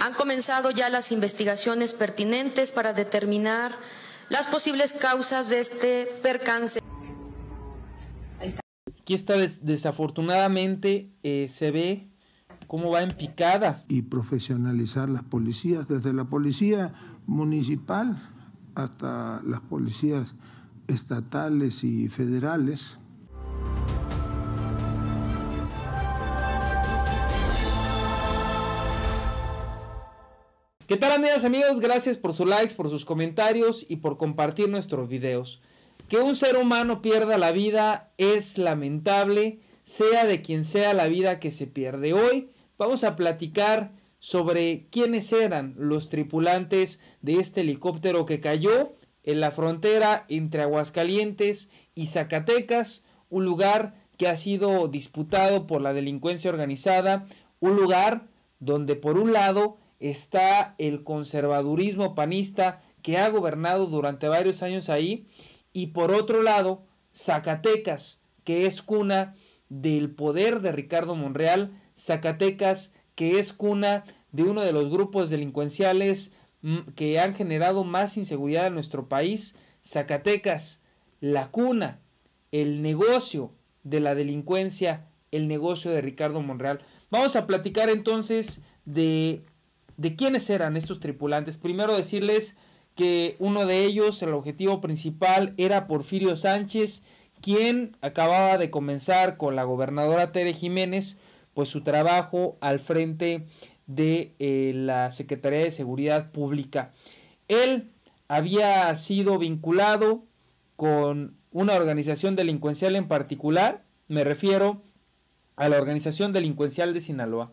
Han comenzado ya las investigaciones pertinentes para determinar las posibles causas de este percance. Aquí está, desafortunadamente, eh, se ve cómo va en picada. Y profesionalizar las policías, desde la policía municipal hasta las policías estatales y federales. ¿Qué tal amigas, amigos? Gracias por sus likes, por sus comentarios y por compartir nuestros videos. Que un ser humano pierda la vida es lamentable, sea de quien sea la vida que se pierde. Hoy vamos a platicar sobre quiénes eran los tripulantes de este helicóptero que cayó en la frontera entre Aguascalientes y Zacatecas, un lugar que ha sido disputado por la delincuencia organizada, un lugar donde por un lado está el conservadurismo panista que ha gobernado durante varios años ahí y por otro lado Zacatecas, que es cuna del poder de Ricardo Monreal, Zacatecas, que es cuna de uno de los grupos delincuenciales mm, que han generado más inseguridad en nuestro país, Zacatecas, la cuna, el negocio de la delincuencia, el negocio de Ricardo Monreal. Vamos a platicar entonces de de quiénes eran estos tripulantes. Primero decirles que uno de ellos, el objetivo principal, era Porfirio Sánchez, quien acababa de comenzar con la gobernadora Tere Jiménez, pues su trabajo al frente de eh, la Secretaría de Seguridad Pública. Él había sido vinculado con una organización delincuencial en particular, me refiero a la organización delincuencial de Sinaloa.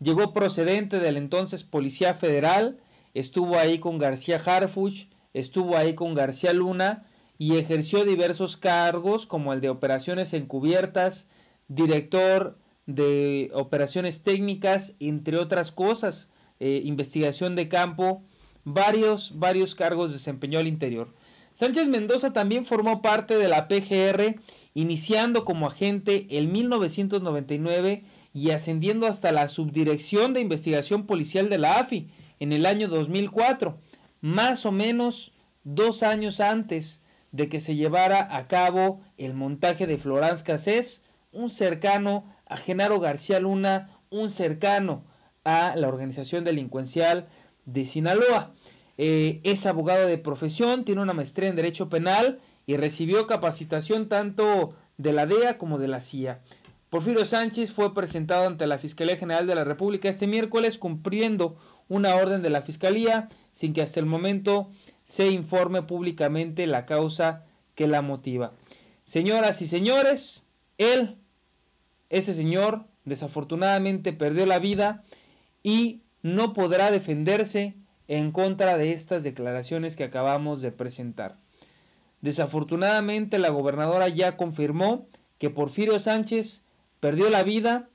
Llegó procedente del entonces Policía Federal, estuvo ahí con García Harfuch, estuvo ahí con García Luna y ejerció diversos cargos como el de operaciones encubiertas, director de operaciones técnicas, entre otras cosas, eh, investigación de campo, varios, varios cargos desempeñó al interior. Sánchez Mendoza también formó parte de la PGR, iniciando como agente en 1999 y ascendiendo hasta la Subdirección de Investigación Policial de la AFI en el año 2004, más o menos dos años antes de que se llevara a cabo el montaje de florán Casés, un cercano a Genaro García Luna, un cercano a la organización delincuencial de Sinaloa. Eh, es abogado de profesión, tiene una maestría en Derecho Penal y recibió capacitación tanto de la DEA como de la CIA. Porfirio Sánchez fue presentado ante la Fiscalía General de la República este miércoles cumpliendo una orden de la Fiscalía sin que hasta el momento se informe públicamente la causa que la motiva. Señoras y señores, él, ese señor, desafortunadamente perdió la vida y no podrá defenderse en contra de estas declaraciones que acabamos de presentar. Desafortunadamente la gobernadora ya confirmó que Porfirio Sánchez perdió la vida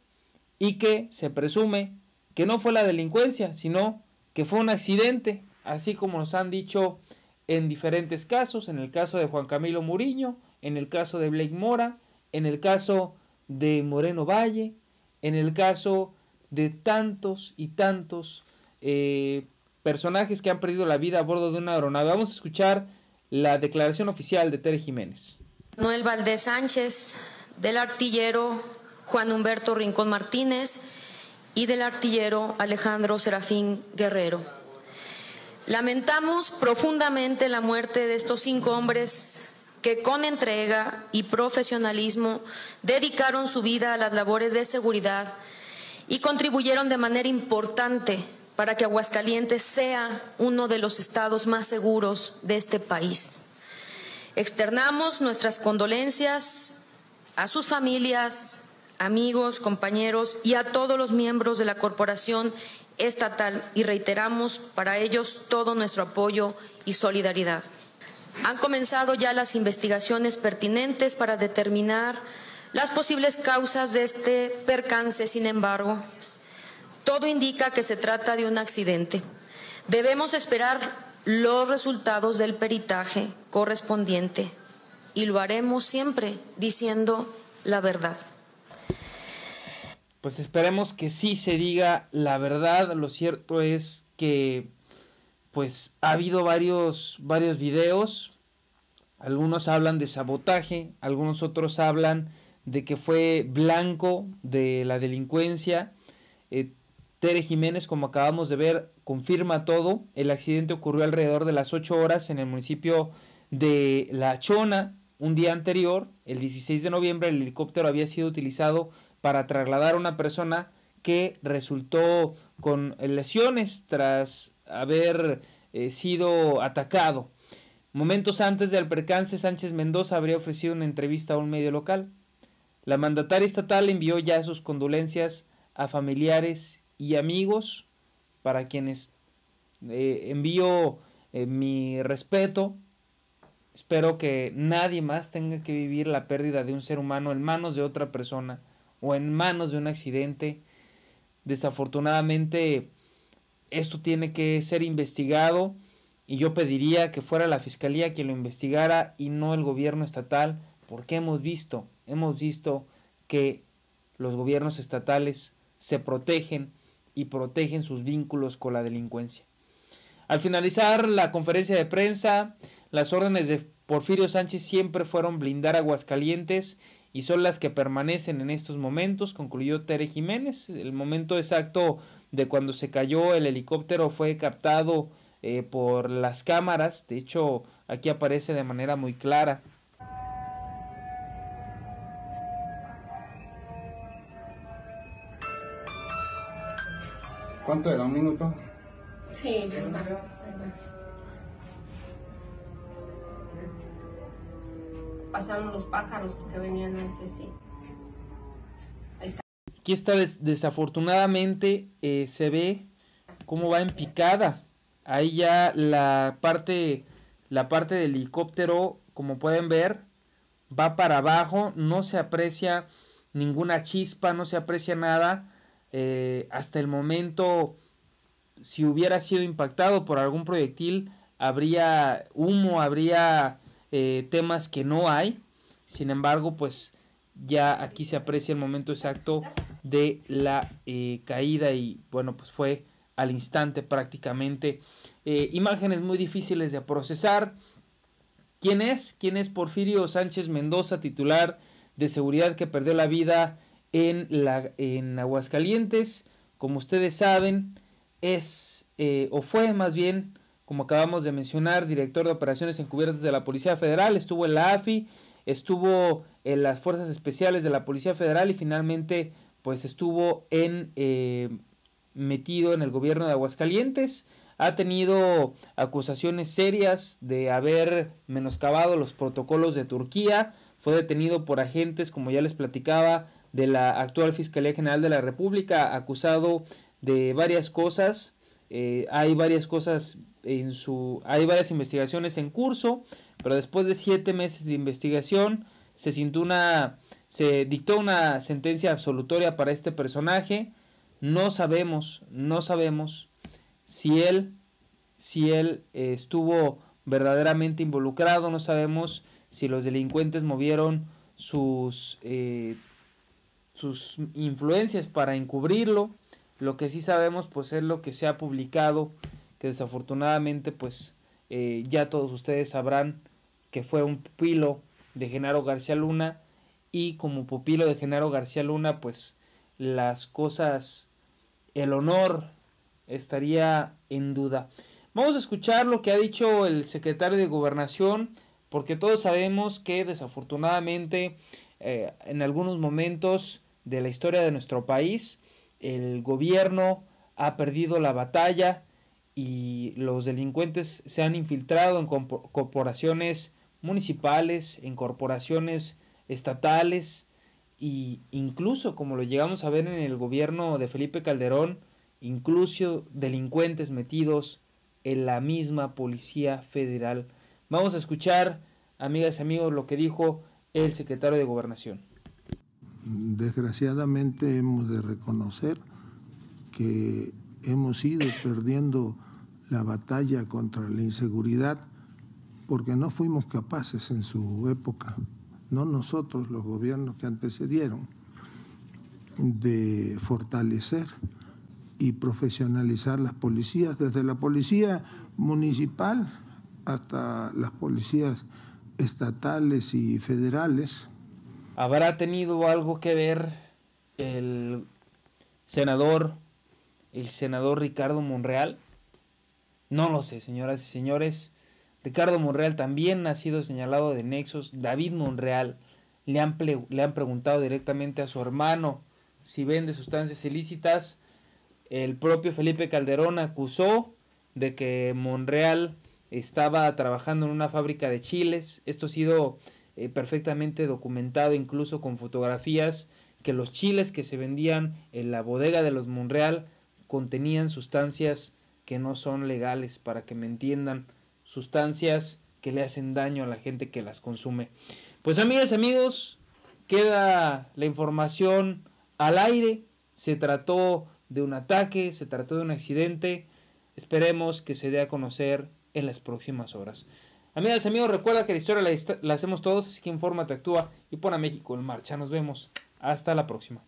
y que se presume que no fue la delincuencia, sino que fue un accidente, así como nos han dicho en diferentes casos, en el caso de Juan Camilo Muriño, en el caso de Blake Mora, en el caso de Moreno Valle, en el caso de tantos y tantos eh, personajes que han perdido la vida a bordo de una aeronave. Vamos a escuchar la declaración oficial de Tere Jiménez. Noel Valdés Sánchez, del artillero Juan Humberto Rincón Martínez y del artillero Alejandro Serafín Guerrero. Lamentamos profundamente la muerte de estos cinco hombres que con entrega y profesionalismo dedicaron su vida a las labores de seguridad y contribuyeron de manera importante para que Aguascalientes sea uno de los estados más seguros de este país. Externamos nuestras condolencias a sus familias, amigos, compañeros y a todos los miembros de la Corporación Estatal y reiteramos para ellos todo nuestro apoyo y solidaridad. Han comenzado ya las investigaciones pertinentes para determinar las posibles causas de este percance, sin embargo, todo indica que se trata de un accidente. Debemos esperar los resultados del peritaje correspondiente y lo haremos siempre diciendo la verdad pues esperemos que sí se diga la verdad. Lo cierto es que pues ha habido varios, varios videos. Algunos hablan de sabotaje, algunos otros hablan de que fue blanco de la delincuencia. Eh, Tere Jiménez, como acabamos de ver, confirma todo. El accidente ocurrió alrededor de las 8 horas en el municipio de La Chona. Un día anterior, el 16 de noviembre, el helicóptero había sido utilizado para trasladar a una persona que resultó con lesiones tras haber eh, sido atacado. Momentos antes del percance, Sánchez Mendoza habría ofrecido una entrevista a un medio local. La mandataria estatal envió ya sus condolencias a familiares y amigos, para quienes eh, envío eh, mi respeto. Espero que nadie más tenga que vivir la pérdida de un ser humano en manos de otra persona o en manos de un accidente. Desafortunadamente, esto tiene que ser investigado y yo pediría que fuera la fiscalía quien lo investigara y no el gobierno estatal, porque hemos visto, hemos visto que los gobiernos estatales se protegen y protegen sus vínculos con la delincuencia. Al finalizar la conferencia de prensa, las órdenes de Porfirio Sánchez siempre fueron blindar Aguascalientes y son las que permanecen en estos momentos, concluyó Tere Jiménez. El momento exacto de cuando se cayó el helicóptero fue captado eh, por las cámaras, de hecho aquí aparece de manera muy clara. ¿Cuánto era? ¿Un minuto? Sí, pasaron los pájaros que venían antes, sí. Aquí está, desafortunadamente, eh, se ve cómo va en picada. Ahí ya la parte, la parte del helicóptero, como pueden ver, va para abajo, no se aprecia ninguna chispa, no se aprecia nada. Eh, hasta el momento, si hubiera sido impactado por algún proyectil, habría humo, habría eh, temas que no hay. Sin embargo, pues ya aquí se aprecia el momento exacto de la eh, caída y bueno, pues fue al instante prácticamente. Eh, imágenes muy difíciles de procesar. ¿Quién es? ¿Quién es Porfirio Sánchez Mendoza, titular de seguridad que perdió la vida en, la, en Aguascalientes? Como ustedes saben, es o fue más bien como acabamos de mencionar, director de operaciones encubiertas de la Policía Federal, estuvo en la AFI, estuvo en eh, las Fuerzas Especiales de la Policía Federal y finalmente pues estuvo en eh, metido en el gobierno de Aguascalientes. Ha tenido acusaciones serias de haber menoscabado los protocolos de Turquía. Fue detenido por agentes, como ya les platicaba, de la actual Fiscalía General de la República, acusado de varias cosas eh, hay varias cosas en su. Hay varias investigaciones en curso, pero después de siete meses de investigación se sintió una. Se dictó una sentencia absolutoria para este personaje. No sabemos, no sabemos si él, si él estuvo verdaderamente involucrado, no sabemos si los delincuentes movieron sus, eh, sus influencias para encubrirlo, lo que sí sabemos pues es lo que se ha publicado, que desafortunadamente pues eh, ya todos ustedes sabrán que fue un pupilo de Genaro García Luna y como pupilo de Genaro García Luna pues las cosas, el honor estaría en duda. Vamos a escuchar lo que ha dicho el secretario de gobernación porque todos sabemos que desafortunadamente eh, en algunos momentos de la historia de nuestro país el gobierno ha perdido la batalla y los delincuentes se han infiltrado en corporaciones municipales, en corporaciones estatales e incluso como lo llegamos a ver en el gobierno de Felipe Calderón, incluso delincuentes metidos en la misma Policía Federal. Vamos a escuchar, amigas y amigos, lo que dijo el secretario de Gobernación desgraciadamente hemos de reconocer que hemos ido perdiendo la batalla contra la inseguridad porque no fuimos capaces en su época, no nosotros los gobiernos que antecedieron, de fortalecer y profesionalizar las policías, desde la policía municipal hasta las policías estatales y federales ¿Habrá tenido algo que ver el senador, el senador Ricardo Monreal? No lo sé, señoras y señores. Ricardo Monreal también ha sido señalado de nexos. David Monreal le han, le han preguntado directamente a su hermano si vende sustancias ilícitas. El propio Felipe Calderón acusó de que Monreal estaba trabajando en una fábrica de chiles. Esto ha sido eh, perfectamente documentado, incluso con fotografías, que los chiles que se vendían en la bodega de los Monreal contenían sustancias que no son legales, para que me entiendan, sustancias que le hacen daño a la gente que las consume. Pues amigas, amigos, queda la información al aire, se trató de un ataque, se trató de un accidente, esperemos que se dé a conocer en las próximas horas. Amigas y amigos, recuerda que la historia la, hacemos todos, así que infórmate, actúa y pon a México en marcha. Nos vemos. Hasta la próxima.